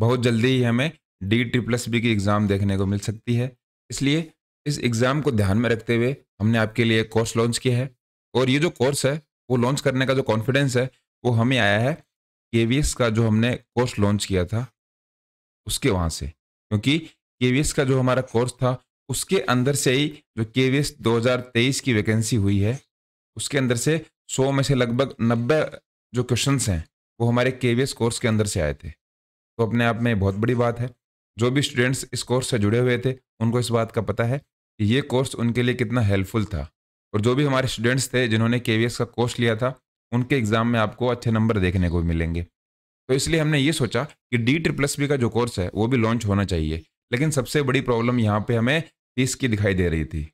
बहुत जल्दी ही हमें डी प्लस बी की एग्ज़ाम देखने को मिल सकती है इसलिए इस एग्ज़ाम को ध्यान में रखते हुए हमने आपके लिए कोर्स लॉन्च किया है और ये जो कोर्स है वो लॉन्च करने का जो कॉन्फिडेंस है वो हमें आया है के का जो हमने कोर्स लॉन्च किया था उसके वहाँ से क्योंकि के का जो हमारा कोर्स था उसके अंदर से ही जो के वी 2023 की वैकेंसी हुई है उसके अंदर से 100 में से लगभग 90 जो क्वेश्चंस हैं वो हमारे के कोर्स के अंदर से आए थे तो अपने आप में बहुत बड़ी बात है जो भी स्टूडेंट्स इस कोर्स से जुड़े हुए थे उनको इस बात का पता है कि ये कोर्स उनके लिए कितना हेल्पफुल था और जो भी हमारे स्टूडेंट्स थे जिन्होंने के का कोर्स लिया था उनके एग्ज़ाम में आपको अच्छे नंबर देखने को मिलेंगे तो इसलिए हमने ये सोचा कि डी ट्रिप्लस बी का जो कोर्स है वो भी लॉन्च होना चाहिए लेकिन सबसे बड़ी प्रॉब्लम यहाँ पे हमें फीस की दिखाई दे रही थी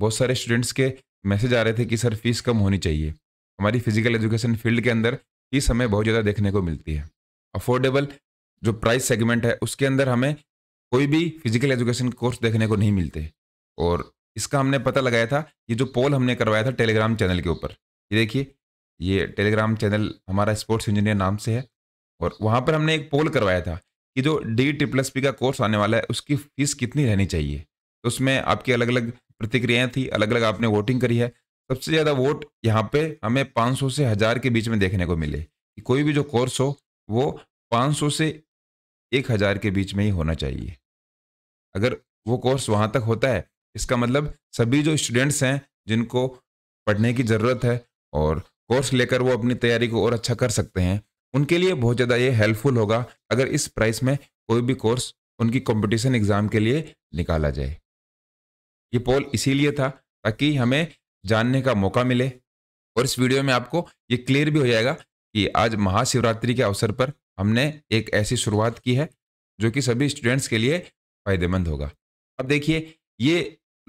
बहुत सारे स्टूडेंट्स के मैसेज आ रहे थे कि सर फीस कम होनी चाहिए हमारी फिजिकल एजुकेशन फील्ड के अंदर फीस हमें बहुत ज़्यादा देखने को मिलती है अफोर्डेबल जो प्राइस सेगमेंट है उसके अंदर हमें कोई भी फिजिकल एजुकेशन कोर्स देखने को नहीं मिलते और इसका हमने पता लगाया था ये जो पोल हमने करवाया था टेलीग्राम चैनल के ऊपर ये देखिए ये टेलीग्राम चैनल हमारा स्पोर्ट्स इंजीनियर नाम से है और वहाँ पर हमने एक पोल करवाया था कि जो डी ट्रिप्लस पी का कोर्स आने वाला है उसकी फीस कितनी रहनी चाहिए तो उसमें आपकी अलग अलग प्रतिक्रियाएं थी अलग अलग आपने वोटिंग करी है सबसे ज़्यादा वोट यहाँ पे हमें 500 से हज़ार के बीच में देखने को मिले कि कोई भी जो कोर्स हो वो 500 से एक हज़ार के बीच में ही होना चाहिए अगर वो कोर्स वहाँ तक होता है इसका मतलब सभी जो स्टूडेंट्स हैं जिनको पढ़ने की ज़रूरत है और कोर्स लेकर वो अपनी तैयारी को और अच्छा कर सकते हैं उनके लिए बहुत ज़्यादा ये हेल्पफुल होगा अगर इस प्राइस में कोई भी कोर्स उनकी कंपटीशन एग्ज़ाम के लिए निकाला जाए ये पोल इसीलिए था ताकि हमें जानने का मौका मिले और इस वीडियो में आपको ये क्लियर भी हो जाएगा कि आज महाशिवरात्रि के अवसर पर हमने एक ऐसी शुरुआत की है जो कि सभी स्टूडेंट्स के लिए फायदेमंद होगा अब देखिए ये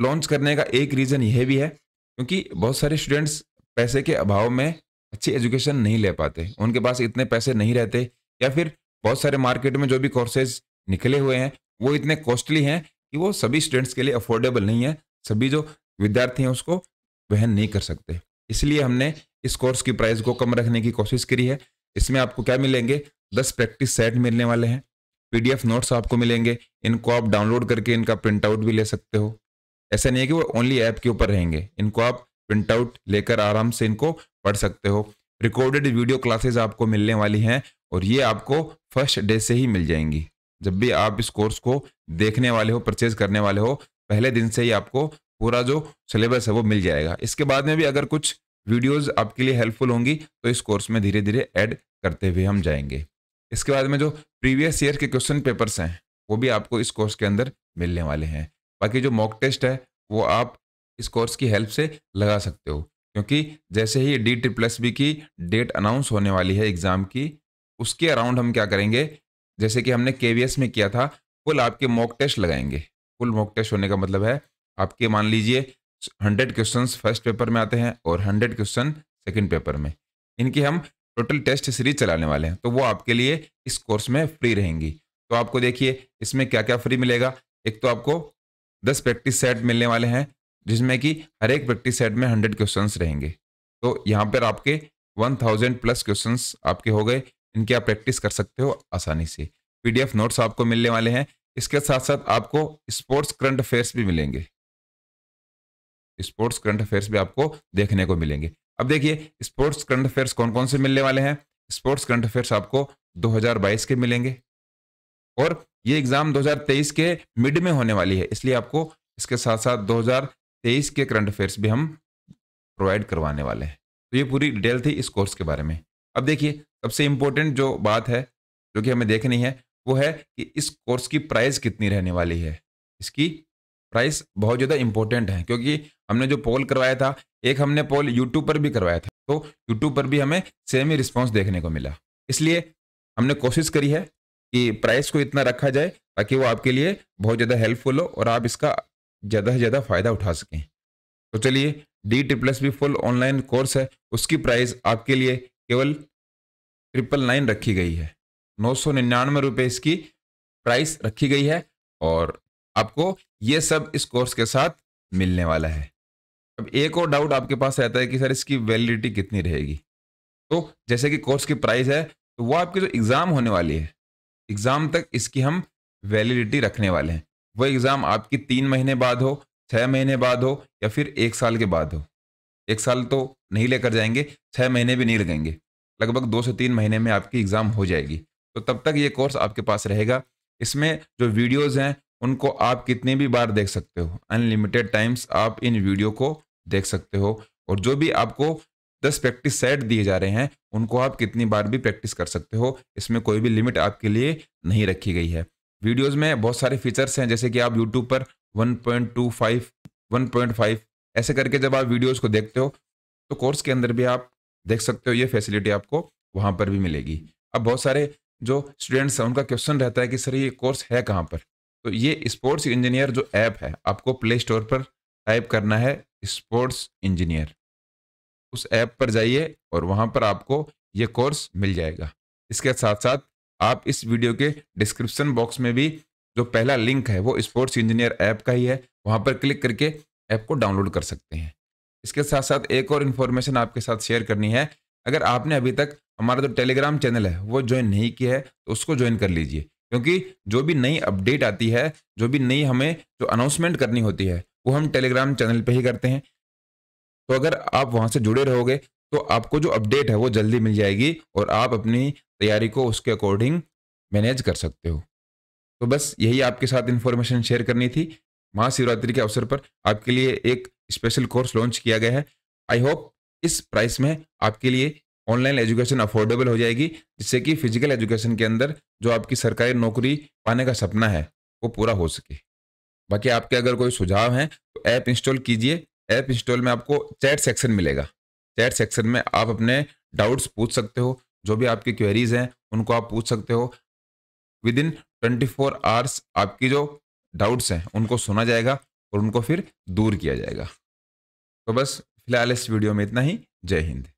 लॉन्च करने का एक रीज़न यह भी है क्योंकि बहुत सारे स्टूडेंट्स पैसे के अभाव में अच्छी एजुकेशन नहीं ले पाते उनके पास इतने पैसे नहीं रहते या फिर बहुत सारे मार्केट में जो भी कोर्सेज निकले हुए हैं वो इतने कॉस्टली हैं कि वो सभी स्टूडेंट्स के लिए अफोर्डेबल नहीं है सभी जो विद्यार्थी हैं उसको वहन नहीं कर सकते इसलिए हमने इस कोर्स की प्राइस को कम रखने की कोशिश करी है इसमें आपको क्या मिलेंगे दस प्रैक्टिस सेट मिलने वाले हैं पीडीएफ नोट्स आपको मिलेंगे इनको आप डाउनलोड करके इनका प्रिंट आउट भी ले सकते हो ऐसा नहीं है कि वो ओनली ऐप के ऊपर रहेंगे इनको आप प्रिंट आउट लेकर आराम से इनको पढ़ सकते हो रिकॉर्डेड वीडियो क्लासेज आपको मिलने वाली हैं और ये आपको फर्स्ट डे से ही मिल जाएंगी जब भी आप इस कोर्स को देखने वाले हो परचेज करने वाले हो पहले दिन से ही आपको पूरा जो सिलेबस है वो मिल जाएगा इसके बाद में भी अगर कुछ वीडियोस आपके लिए हेल्पफुल होंगी तो इस कोर्स में धीरे धीरे ऐड करते हुए हम जाएंगे इसके बाद में जो प्रीवियस ईयर के क्वेश्चन पेपर्स हैं वो भी आपको इस कोर्स के अंदर मिलने वाले हैं बाकी जो मॉक टेस्ट है वो आप इस कोर्स की हेल्प से लगा सकते हो क्योंकि जैसे ही डी टी प्लस बी की डेट अनाउंस होने वाली है एग्ज़ाम की उसके अराउंड हम क्या करेंगे जैसे कि हमने के में किया था फुल आपके मॉक टेस्ट लगाएंगे फुल मॉक टेस्ट होने का मतलब है आपके मान लीजिए हंड्रेड क्वेश्चन फर्स्ट पेपर में आते हैं और हंड्रेड क्वेश्चन सेकेंड पेपर में इनकी हम टोटल टेस्ट सीरीज चलाने वाले हैं तो वो आपके लिए इस कोर्स में फ्री रहेंगी तो आपको देखिए इसमें क्या क्या फ्री मिलेगा एक तो आपको दस प्रैक्टिस सेट मिलने वाले हैं जिसमें कि हर एक प्रैक्टिस सेट में हंड्रेड क्वेश्चन रहेंगे तो यहाँ पर आपके वन थाउजेंड प्लस क्वेश्चन आपके हो गए इनकी आप प्रैक्टिस कर सकते हो आसानी से पीडीएफ नोट्स आपको मिलने वाले हैं इसके साथ साथ आपको स्पोर्ट्स करंट अफेयर्स भी मिलेंगे स्पोर्ट्स करंट अफेयर्स भी आपको देखने को मिलेंगे अब देखिए स्पोर्ट्स करंट अफेयर्स कौन कौन से मिलने वाले हैं स्पोर्ट्स करंट अफेयर्स आपको 2022 के मिलेंगे और ये एग्जाम 2023 के मिड में होने वाली है इसलिए आपको इसके साथ साथ 2023 के करंट अफेयर्स भी हम प्रोवाइड करवाने वाले हैं तो ये पूरी डिटेल थी इस कोर्स के बारे में अब देखिए सबसे इंपॉर्टेंट जो बात है जो कि हमें देखनी है वो है कि इस कोर्स की प्राइस कितनी रहने वाली है इसकी प्राइस बहुत ज़्यादा इंपॉर्टेंट है क्योंकि हमने जो पोल करवाया था एक हमने पोल यूट्यूब पर भी करवाया था तो यूट्यूब पर भी हमें सेम ही रिस्पॉन्स देखने को मिला इसलिए हमने कोशिश करी है कि प्राइस को इतना रखा जाए ताकि वो आपके लिए बहुत ज़्यादा हेल्पफुल हो और आप इसका ज़्यादा से ज़्यादा फ़ायदा उठा सकें तो चलिए डी ट्रिप्लस भी फुल ऑनलाइन कोर्स है उसकी प्राइस आपके लिए केवल ट्रिपल नाइन रखी गई है नौ सौ निन्यानवे रुपये इसकी प्राइस रखी गई है और आपको ये सब इस कोर्स के साथ मिलने वाला है अब एक और डाउट आपके पास रहता है कि सर इसकी वैलिडिटी कितनी रहेगी तो जैसे कि कोर्स की प्राइस है तो वो आपकी जो एग्ज़ाम होने वाली है एग्ज़ाम तक इसकी हम वैलिडिटी रखने वाले हैं वो एग्ज़ाम आपकी तीन महीने बाद हो छः महीने बाद हो या फिर एक साल के बाद हो एक साल तो नहीं लेकर जाएंगे छः महीने भी नहीं लगेंगे लगभग दो से तीन महीने में आपकी एग्ज़ाम हो जाएगी तो तब तक ये कोर्स आपके पास रहेगा इसमें जो वीडियोज़ हैं उनको आप कितने भी बार देख सकते हो अनलिमिटेड टाइम्स आप इन वीडियो को देख सकते हो और जो भी आपको दस प्रैक्टिस सेट दिए जा रहे हैं उनको आप कितनी बार भी प्रैक्टिस कर सकते हो इसमें कोई भी लिमिट आपके लिए नहीं रखी गई है वीडियोस में बहुत सारे फीचर्स हैं जैसे कि आप यूट्यूब पर 1.25, 1.5 ऐसे करके जब आप वीडियोस को देखते हो तो कोर्स के अंदर भी आप देख सकते हो ये फैसिलिटी आपको वहाँ पर भी मिलेगी अब बहुत सारे जो स्टूडेंट्स हैं उनका क्वेश्चन रहता है कि सर ये कोर्स है कहाँ पर तो ये स्पोर्ट्स इंजीनियर जो ऐप है आपको प्ले स्टोर पर टाइप करना है स्पोर्ट्स इंजीनियर उस ऐप पर जाइए और वहाँ पर आपको ये कोर्स मिल जाएगा इसके साथ साथ आप इस वीडियो के डिस्क्रिप्शन बॉक्स में भी जो पहला लिंक है वो स्पोर्ट्स इंजीनियर ऐप का ही है वहाँ पर क्लिक करके ऐप को डाउनलोड कर सकते हैं इसके साथ साथ एक और इन्फॉर्मेशन आपके साथ शेयर करनी है अगर आपने अभी तक हमारा जो टेलीग्राम चैनल है वो ज्वाइन नहीं किया है तो उसको ज्वाइन कर लीजिए क्योंकि जो भी नई अपडेट आती है जो भी नई हमें जो अनाउंसमेंट करनी होती है वो हम टेलीग्राम चैनल पे ही करते हैं तो अगर आप वहाँ से जुड़े रहोगे तो आपको जो अपडेट है वो जल्दी मिल जाएगी और आप अपनी तैयारी को उसके अकॉर्डिंग मैनेज कर सकते हो तो बस यही आपके साथ इन्फॉर्मेशन शेयर करनी थी महाशिवरात्रि के अवसर पर आपके लिए एक स्पेशल कोर्स लॉन्च किया गया है आई होप इस प्राइस में आपके लिए ऑनलाइन एजुकेशन अफोर्डेबल हो जाएगी जिससे कि फिजिकल एजुकेशन के अंदर जो आपकी सरकारी नौकरी पाने का सपना है वो पूरा हो सके बाकी आपके अगर कोई सुझाव हैं तो ऐप इंस्टॉल कीजिए ऐप इंस्टॉल में आपको चैट सेक्शन मिलेगा चैट सेक्शन में आप अपने डाउट्स पूछ सकते हो जो भी आपकी क्वेरीज हैं उनको आप पूछ सकते हो within twenty four hours आपकी जो डाउट्स हैं उनको सुना जाएगा और उनको फिर दूर किया जाएगा तो बस फिलहाल इस वीडियो में इतना ही जय हिंद